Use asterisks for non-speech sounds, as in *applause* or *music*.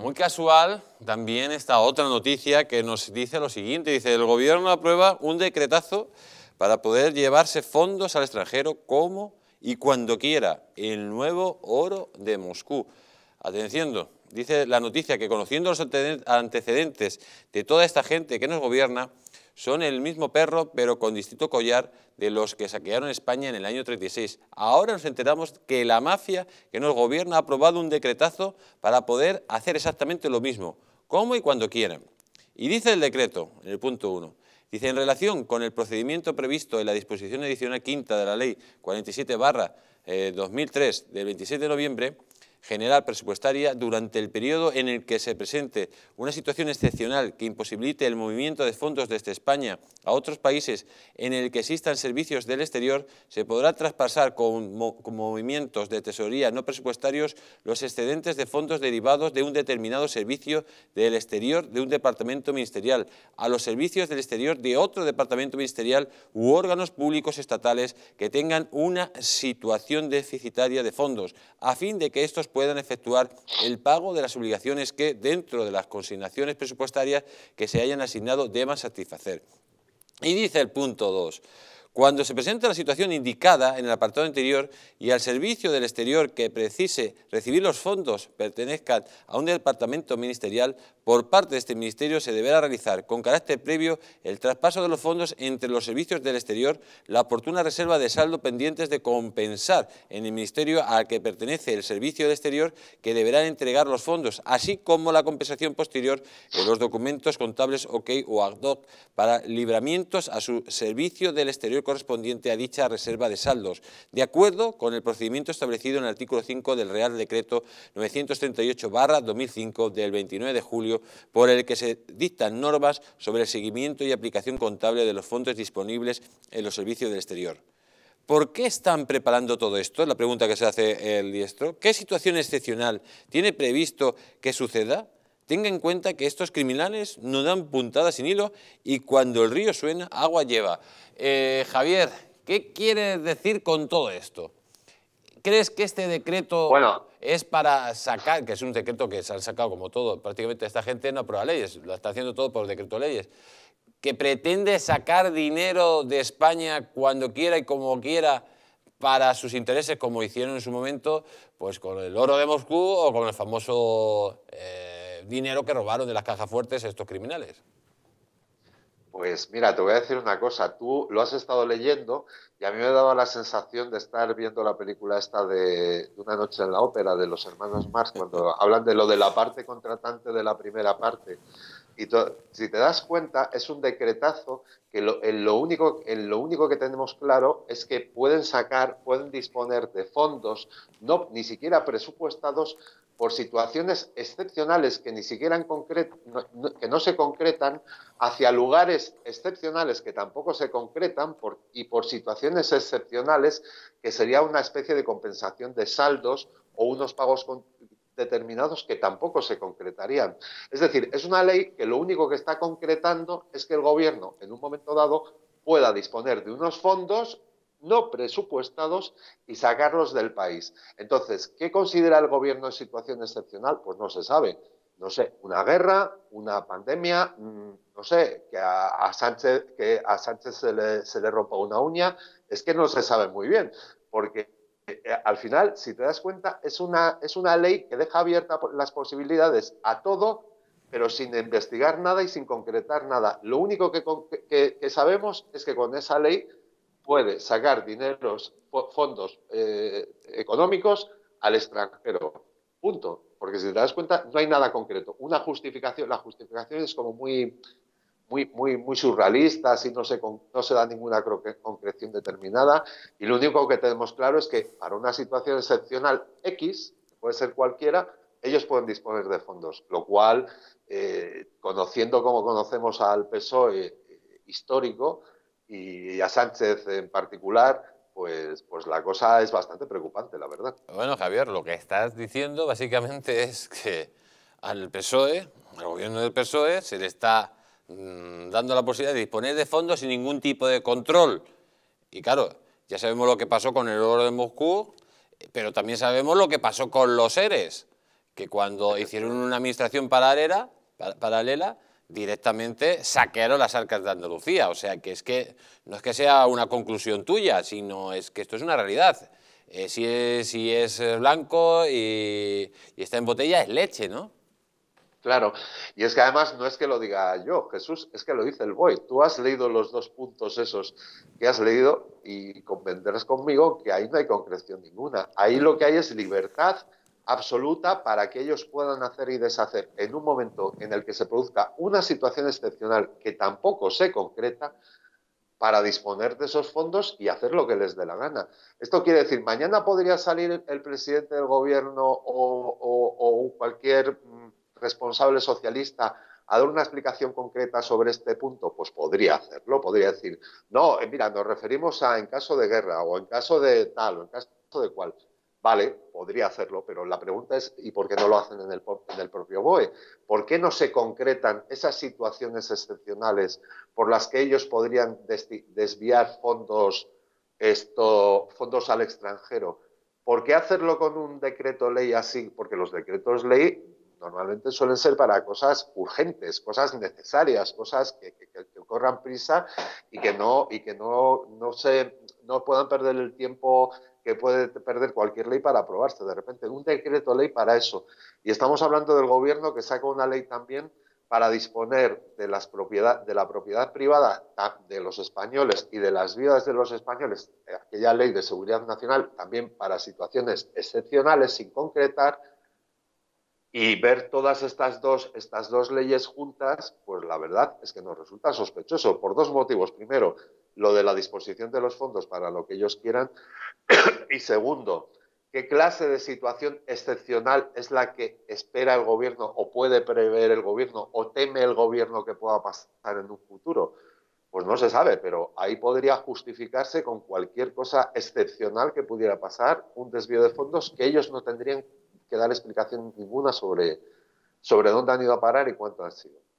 Muy casual también esta otra noticia que nos dice lo siguiente. Dice, el gobierno aprueba un decretazo para poder llevarse fondos al extranjero como y cuando quiera. El nuevo oro de Moscú. Atención, dice la noticia que conociendo los antecedentes de toda esta gente que nos gobierna, son el mismo perro pero con distinto collar de los que saquearon España en el año 36. Ahora nos enteramos que la mafia que nos gobierna ha aprobado un decretazo para poder hacer exactamente lo mismo, como y cuando quieran. Y dice el decreto, en el punto 1, dice en relación con el procedimiento previsto en la disposición adicional quinta de la ley 47 2003 eh, del 27 de noviembre, general presupuestaria durante el periodo en el que se presente una situación excepcional que imposibilite el movimiento de fondos desde España a otros países en el que existan servicios del exterior, se podrá traspasar con, movimientos de tesorería no presupuestarios los excedentes de fondos derivados de un determinado servicio del exterior de un departamento ministerial a los servicios del exterior de otro departamento ministerial u órganos públicos estatales que tengan una situación deficitaria de fondos, a fin de que estos puedan puedan efectuar el pago de las obligaciones que, dentro de las consignaciones presupuestarias que se hayan asignado, deban satisfacer. Y dice el punto 2, cuando se presente la situación indicada en el apartado anterior y al servicio del exterior que precise recibir los fondos pertenezcan a un departamento ministerial, por parte de este ministerio se deberá realizar con carácter previo el traspaso de los fondos entre los servicios del exterior, la oportuna reserva de saldo pendientes de compensar en el ministerio al que pertenece el servicio del exterior que deberán entregar los fondos, así como la compensación posterior de los documentos contables OK o ad para libramientos a su servicio del exterior correspondiente a dicha reserva de saldos, de acuerdo con el procedimiento establecido en el artículo 5 del Real Decreto 938-2005 del 29 de julio, por el que se dictan normas sobre el seguimiento y aplicación contable de los fondos disponibles en los servicios del exterior. ¿Por qué están preparando todo esto? Es la pregunta que se hace el diestro. ¿Qué situación excepcional tiene previsto que suceda? Tenga en cuenta que estos criminales no dan puntadas sin hilo y cuando el río suena, agua lleva. Eh, Javier, ¿qué quieres decir con todo esto? ¿Crees que este decreto es para sacar, que es un decreto que se han sacado como todo, prácticamente esta gente no aprueba leyes, lo está haciendo todo por decreto leyes, que pretende sacar dinero de España cuando quiera y como quiera para sus intereses, como hicieron en su momento, pues con el oro de Moscú o con el famoso... Eh, dinero que robaron de las cajas fuertes estos criminales. Pues mira, te voy a decir una cosa, tú lo has estado leyendo y a mí me ha dado la sensación de estar viendo la película esta de, Una noche en la ópera de los hermanos Marx, cuando hablan de lo de la parte contratante de la primera parte. Y si te das cuenta, es un decretazo que lo, lo único, lo único que tenemos claro es que pueden sacar, pueden disponer de fondos no, ni siquiera presupuestados por situaciones excepcionales que ni siquiera no, que no se concretan, hacia lugares excepcionales que tampoco se concretan y por situaciones excepcionales que sería una especie de compensación de saldos o unos pagos determinados que tampoco se concretarían. Es decir, es una ley que lo único que está concretando es que el Gobierno, en un momento dado, pueda disponer de unos fondos no presupuestados y sacarlos del país. Entonces, ¿qué considera el gobierno en situación excepcional? Pues no se sabe. No sé, una guerra, una pandemia, mm, no sé, que a, Sánchez, que a Sánchez se le, rompa una uña, es que no se sabe muy bien, porque eh, al final, si te das cuenta, es una, es una ley que deja abiertas las posibilidades a todo, pero sin investigar nada y sin concretar nada. Lo único que sabemos es que con esa ley puede sacar dineros, fondos eh, económicos al extranjero. Punto. Porque si te das cuenta, no hay nada concreto. Una justificación, la justificación es como muy, muy, muy, muy surrealista, así no se, da ninguna concreción determinada. Y lo único que tenemos claro es que para una situación excepcional X, puede ser cualquiera, ellos pueden disponer de fondos, lo cual, eh, conociendo como conocemos al PSOE eh, histórico, y a Sánchez en particular, pues, pues la cosa es bastante preocupante, la verdad. Bueno, Javier, lo que estás diciendo básicamente *laughs* es que al PSOE, al gobierno del PSOE, se le está mm, dando la posibilidad de disponer de fondos sin ningún tipo de control. Y claro, ya sabemos lo que pasó con el oro de Moscú, pero también sabemos lo que pasó con los ERES, que cuando hicieron una administración paralela directamente saquearon las arcas de Andalucía. O sea, que es que no es que sea una conclusión tuya, sino es que esto es una realidad. Eh, si, es, blanco y, y está en botella, es leche, ¿no? Claro, y es que además no es que lo diga yo, Jesús, es que lo dice el Boy. Tú has leído los dos puntos esos que has leído y convendrás conmigo que ahí no hay concreción ninguna. Ahí lo que hay es libertad absoluta para que ellos puedan hacer y deshacer en un momento en el que se produzca una situación excepcional que tampoco se concreta para disponer de esos fondos y hacer lo que les dé la gana. Esto quiere decir, mañana podría salir el presidente del gobierno o, o cualquier mm, responsable socialista a dar una explicación concreta sobre este punto, pues podría hacerlo, podría decir, no, eh, mira, nos referimos a en caso de guerra o en caso de tal o en caso de cual. Vale, podría hacerlo, pero la pregunta es ¿y por qué no lo hacen en el, propio BOE? ¿Por qué no se concretan esas situaciones excepcionales por las que ellos podrían desviar fondos, esto, fondos al extranjero? ¿Por qué hacerlo con un decreto ley así? Porque los decretos ley normalmente suelen ser para cosas urgentes, cosas necesarias, cosas que, que, corran prisa y que no, y que no, no se no puedan perder el tiempo que puede perder cualquier ley para aprobarse. De repente, un decreto ley para eso. Y estamos hablando del gobierno que saca una ley también para disponer de, las propiedad, de la propiedad privada de los españoles y de las vidas de los españoles, eh, aquella ley de seguridad nacional, también para situaciones excepcionales sin concretar, y ver todas estas dos, estas dos leyes juntas, pues la verdad es que nos resulta sospechoso, por dos motivos. Primero, lo de la disposición de los fondos para lo que ellos quieran, *coughs* y segundo, ¿qué clase de situación excepcional es la que espera el gobierno o puede prever el gobierno o teme el gobierno que pueda pasar en un futuro? Pues no se sabe, pero ahí podría justificarse con cualquier cosa excepcional que pudiera pasar, un desvío de fondos que ellos no tendrían que dar explicación ninguna sobre, sobre dónde han ido a parar y cuánto han sido.